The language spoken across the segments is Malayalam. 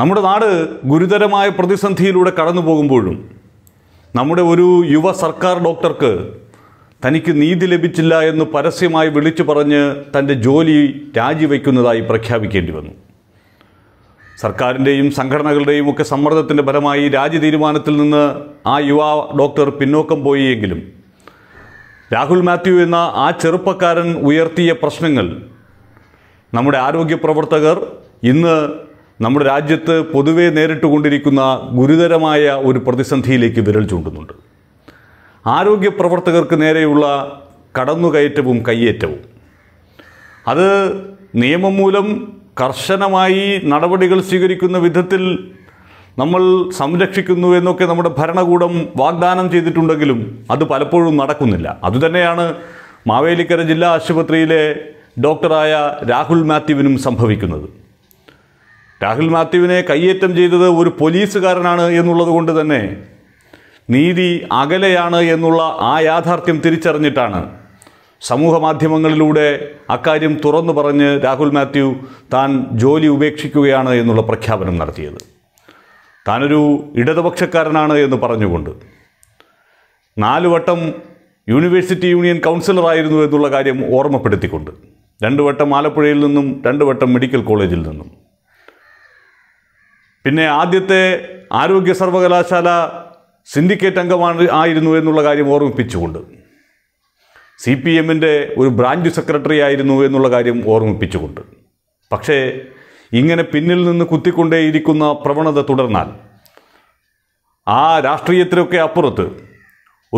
നമ്മുടെ നാട് ഗുരുതരമായ പ്രതിസന്ധിയിലൂടെ കടന്നു പോകുമ്പോഴും നമ്മുടെ ഒരു യുവ സർക്കാർ ഡോക്ടർക്ക് തനിക്ക് നീതി ലഭിച്ചില്ല എന്ന് പരസ്യമായി വിളിച്ചു പറഞ്ഞ് തൻ്റെ ജോലി രാജിവെക്കുന്നതായി പ്രഖ്യാപിക്കേണ്ടി വന്നു സർക്കാരിൻ്റെയും സംഘടനകളുടെയും ഒക്കെ സമ്മർദ്ദത്തിൻ്റെ ഫലമായി രാജി തീരുമാനത്തിൽ നിന്ന് ആ യുവ ഡോക്ടർ പിന്നോക്കം പോയിയെങ്കിലും രാഹുൽ മാത്യു എന്ന ആ ചെറുപ്പക്കാരൻ ഉയർത്തിയ പ്രശ്നങ്ങൾ നമ്മുടെ ആരോഗ്യ പ്രവർത്തകർ ഇന്ന് നമ്മുടെ രാജ്യത്ത് പൊതുവെ നേരിട്ടുകൊണ്ടിരിക്കുന്ന ഗുരുതരമായ ഒരു പ്രതിസന്ധിയിലേക്ക് വിരൽ ചൂണ്ടുന്നുണ്ട് ആരോഗ്യ പ്രവർത്തകർക്ക് നേരെയുള്ള കടന്നുകയറ്റവും കയ്യേറ്റവും അത് നിയമം മൂലം കർശനമായി നടപടികൾ സ്വീകരിക്കുന്ന വിധത്തിൽ നമ്മൾ സംരക്ഷിക്കുന്നു എന്നൊക്കെ നമ്മുടെ ഭരണകൂടം വാഗ്ദാനം ചെയ്തിട്ടുണ്ടെങ്കിലും അത് പലപ്പോഴും നടക്കുന്നില്ല അതുതന്നെയാണ് മാവേലിക്കര ജില്ലാ ആശുപത്രിയിലെ ഡോക്ടറായ രാഹുൽ മാത്യുവിനും സംഭവിക്കുന്നത് രാഹുൽ മാത്യുവിനെ കയ്യേറ്റം ചെയ്തത് ഒരു പോലീസുകാരനാണ് എന്നുള്ളത് കൊണ്ട് തന്നെ നീതി അകലെയാണ് എന്നുള്ള ആ യാഥാർത്ഥ്യം തിരിച്ചറിഞ്ഞിട്ടാണ് സമൂഹ മാധ്യമങ്ങളിലൂടെ അക്കാര്യം തുറന്നു പറഞ്ഞ് രാഹുൽ മാത്യു താൻ ജോലി ഉപേക്ഷിക്കുകയാണ് എന്നുള്ള പ്രഖ്യാപനം നടത്തിയത് താനൊരു ഇടതുപക്ഷക്കാരനാണ് എന്ന് പറഞ്ഞുകൊണ്ട് നാലു വട്ടം യൂണിവേഴ്സിറ്റി യൂണിയൻ കൗൺസിലറായിരുന്നു എന്നുള്ള കാര്യം ഓർമ്മപ്പെടുത്തിക്കൊണ്ട് രണ്ട് വട്ടം ആലപ്പുഴയിൽ നിന്നും രണ്ട് വട്ടം മെഡിക്കൽ കോളേജിൽ നിന്നും പിന്നെ ആദ്യത്തെ ആരോഗ്യ സർവകലാശാല സിൻഡിക്കേറ്റ് അംഗമാണ് ആയിരുന്നു എന്നുള്ള കാര്യം ഓർമ്മിപ്പിച്ചുകൊണ്ട് സി പി എമ്മിൻ്റെ ഒരു ബ്രാഞ്ച് സെക്രട്ടറി ആയിരുന്നു എന്നുള്ള കാര്യം ഓർമ്മിപ്പിച്ചുകൊണ്ട് പക്ഷേ ഇങ്ങനെ പിന്നിൽ നിന്ന് കുത്തിക്കൊണ്ടേയിരിക്കുന്ന പ്രവണത തുടർന്നാൽ ആ രാഷ്ട്രീയത്തിനൊക്കെ അപ്പുറത്ത്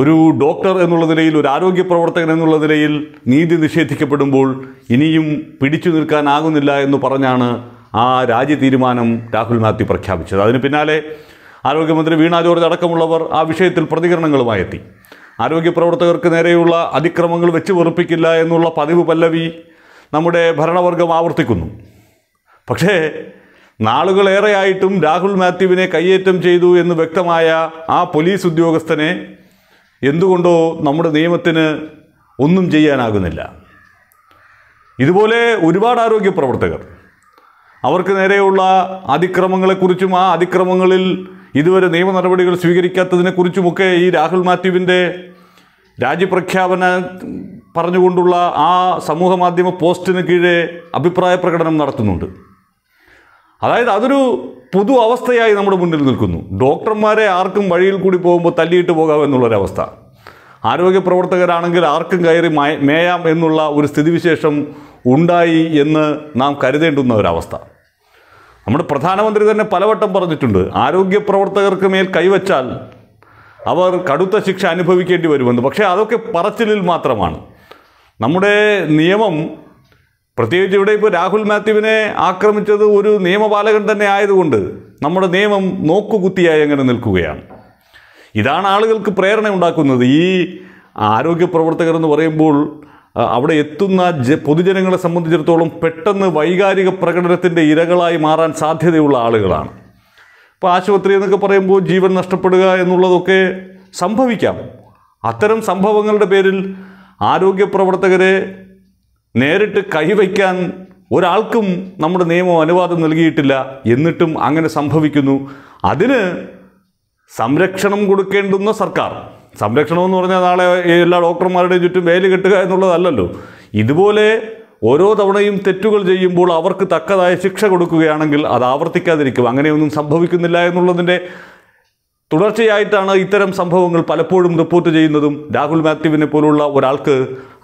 ഒരു ഡോക്ടർ എന്നുള്ള നിലയിൽ ഒരു ആരോഗ്യ പ്രവർത്തകൻ എന്നുള്ള നിലയിൽ നീതി നിഷേധിക്കപ്പെടുമ്പോൾ ഇനിയും പിടിച്ചു നിൽക്കാനാകുന്നില്ല എന്ന് പറഞ്ഞാണ് ആ രാജി തീരുമാനം രാഹുൽ മാത്യു പ്രഖ്യാപിച്ചത് അതിന് പിന്നാലെ ആരോഗ്യമന്ത്രി വീണ ജോർജ് അടക്കമുള്ളവർ ആ വിഷയത്തിൽ പ്രതികരണങ്ങളുമായി എത്തി ആരോഗ്യ പ്രവർത്തകർക്ക് നേരെയുള്ള അതിക്രമങ്ങൾ വെച്ച് വെറുപ്പിക്കില്ല എന്നുള്ള പതിവ് പല്ലവി നമ്മുടെ ഭരണവർഗം ആവർത്തിക്കുന്നു പക്ഷേ നാളുകളേറെയായിട്ടും രാഹുൽ മാത്യുവിനെ കയ്യേറ്റം ചെയ്തു എന്ന് വ്യക്തമായ ആ പോലീസ് ഉദ്യോഗസ്ഥനെ എന്തുകൊണ്ടോ നമ്മുടെ നിയമത്തിന് ഒന്നും ചെയ്യാനാകുന്നില്ല ഇതുപോലെ ഒരുപാട് ആരോഗ്യ പ്രവർത്തകർ അവർക്ക് നേരെയുള്ള അതിക്രമങ്ങളെക്കുറിച്ചും ആ അതിക്രമങ്ങളിൽ ഇതുവരെ നിയമ നടപടികൾ സ്വീകരിക്കാത്തതിനെക്കുറിച്ചുമൊക്കെ ഈ രാഹുൽ മാത്യുവിൻ്റെ രാജ്യപ്രഖ്യാപന പറഞ്ഞുകൊണ്ടുള്ള ആ സമൂഹ മാധ്യമ പോസ്റ്റിന് കീഴെ അഭിപ്രായ പ്രകടനം നടത്തുന്നുണ്ട് അതായത് അതൊരു പുതു അവസ്ഥയായി നമ്മുടെ മുന്നിൽ നിൽക്കുന്നു ഡോക്ടർമാരെ ആർക്കും വഴിയിൽ കൂടി പോകുമ്പോൾ തല്ലിയിട്ട് പോകാം എന്നുള്ളൊരവസ്ഥ ആരോഗ്യ പ്രവർത്തകരാണെങ്കിൽ ആർക്കും കയറി മേയാം എന്നുള്ള ഒരു സ്ഥിതിവിശേഷം ഉണ്ടായി എന്ന് നാം കരുതേണ്ടുന്ന ഒരവസ്ഥ നമ്മുടെ പ്രധാനമന്ത്രി തന്നെ പലവട്ടം പറഞ്ഞിട്ടുണ്ട് ആരോഗ്യ പ്രവർത്തകർക്ക് മേൽ കൈവച്ചാൽ അവർ കടുത്ത ശിക്ഷ അനുഭവിക്കേണ്ടി വരുമെന്ന് പക്ഷേ അതൊക്കെ പറച്ചിലിൽ മാത്രമാണ് നമ്മുടെ നിയമം പ്രത്യേകിച്ച് ഇവിടെ ഇപ്പോൾ രാഹുൽ മാത്യുവിനെ ആക്രമിച്ചത് ഒരു നിയമപാലകൻ തന്നെ ആയതുകൊണ്ട് നമ്മുടെ നിയമം നോക്കുകുത്തിയായി അങ്ങനെ നിൽക്കുകയാണ് ഇതാണ് ആളുകൾക്ക് പ്രേരണ ഉണ്ടാക്കുന്നത് ഈ ആരോഗ്യ പ്രവർത്തകർ എന്ന് പറയുമ്പോൾ അവിടെ എത്തുന്ന പൊതുജനങ്ങളെ സംബന്ധിച്ചിടത്തോളം പെട്ടെന്ന് വൈകാരിക പ്രകടനത്തിൻ്റെ ഇരകളായി മാറാൻ സാധ്യതയുള്ള ആളുകളാണ് ഇപ്പോൾ ആശുപത്രി എന്നൊക്കെ പറയുമ്പോൾ ജീവൻ നഷ്ടപ്പെടുക എന്നുള്ളതൊക്കെ സംഭവിക്കാം അത്തരം സംഭവങ്ങളുടെ പേരിൽ ആരോഗ്യ പ്രവർത്തകരെ നേരിട്ട് കൈവയ്ക്കാൻ ഒരാൾക്കും നമ്മുടെ നിയമം അനുവാദം നൽകിയിട്ടില്ല എന്നിട്ടും അങ്ങനെ സംഭവിക്കുന്നു അതിന് സംരക്ഷണം കൊടുക്കേണ്ടുന്ന സർക്കാർ സംരക്ഷണം എന്ന് പറഞ്ഞാൽ നാളെ എല്ലാ ഡോക്ടർമാരുടെയും ചുറ്റും വേല് കെട്ടുക എന്നുള്ളതല്ലല്ലോ ഇതുപോലെ ഓരോ തവണയും തെറ്റുകൾ ചെയ്യുമ്പോൾ അവർക്ക് തക്കതായ ശിക്ഷ കൊടുക്കുകയാണെങ്കിൽ അത് ആവർത്തിക്കാതിരിക്കും അങ്ങനെയൊന്നും സംഭവിക്കുന്നില്ല എന്നുള്ളതിൻ്റെ തുടർച്ചയായിട്ടാണ് ഇത്തരം സംഭവങ്ങൾ പലപ്പോഴും റിപ്പോർട്ട് ചെയ്യുന്നതും രാഹുൽ മാത്യുവിനെ പോലുള്ള ഒരാൾക്ക്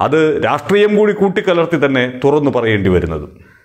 അത് രാഷ്ട്രീയം കൂടി കൂട്ടിക്കലർത്തി തന്നെ തുറന്നു പറയേണ്ടി വരുന്നതും